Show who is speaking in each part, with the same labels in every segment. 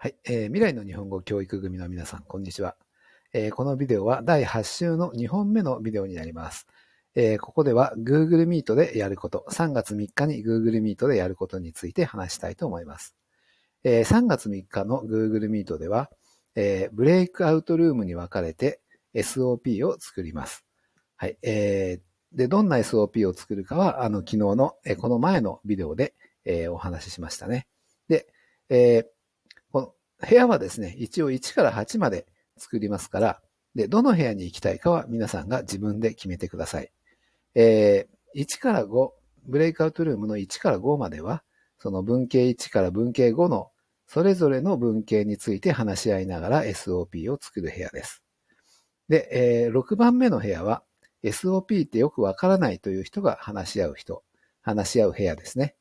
Speaker 1: はい、えー、未来の日本語教育組の皆さん、こんにちは、えー、このビデオは第8週の2本目のビデオになります。えー、ここでは Google Meet でやること、3月3日に Google Meet でやることについて話したいと思います。えー、3月3日の Google Meet では、えー、ブレイクアウトルームに分かれて SOP を作ります。はい。えー、で、どんな SOP を作るかは、あの、昨日の、えこの前のビデオで、えお話ししましたね。で、え部屋はですね、一応1から8まで作りますから、で、どの部屋に行きたいかは皆さんが自分で決めてください。えー、1から5、ブレイクアウトルームの1から5までは、その文系1から文系5のそれぞれの文系について話し合いながら SOP を作る部屋です。で、えー、6番目の部屋は SOP ってよくわからないという人が話し合う人、話し合う部屋ですね。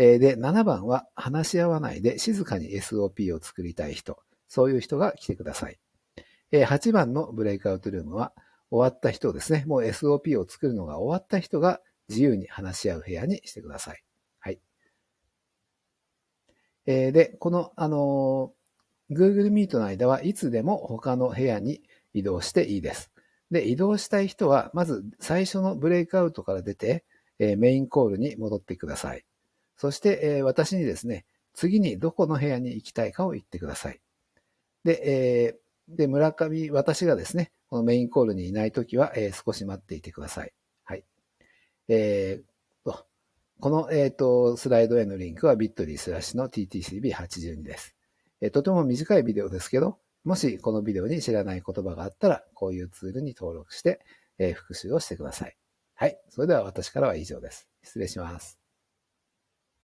Speaker 1: えで、7番は話し合わないで静かに SOP を作りたい人。そういう人が来てください。え8番のブレイクアウトルームは終わった人ですね。もう SOP を作るのが終わった人が自由に話し合う部屋にしてください。はい。えで、この、あの Google Meet の間はいつでも他の部屋に移動していいです。で、移動したい人は、まず最初のブレイクアウトから出て、えメインコールに戻ってください。そして、えー、私にですね、次にどこの部屋に行きたいかを言ってください。で、えー、で、村上、私がですね、このメインコールにいないときは、えー、少し待っていてください。はい。えー、この、えっ、ー、と、スライドへのリンクはビットリースラッシュの ttcb82 です。えー、とても短いビデオですけど、もしこのビデオに知らない言葉があったら、こういうツールに登録して、えー、復習をしてください。はい。それでは私からは以上です。失礼します。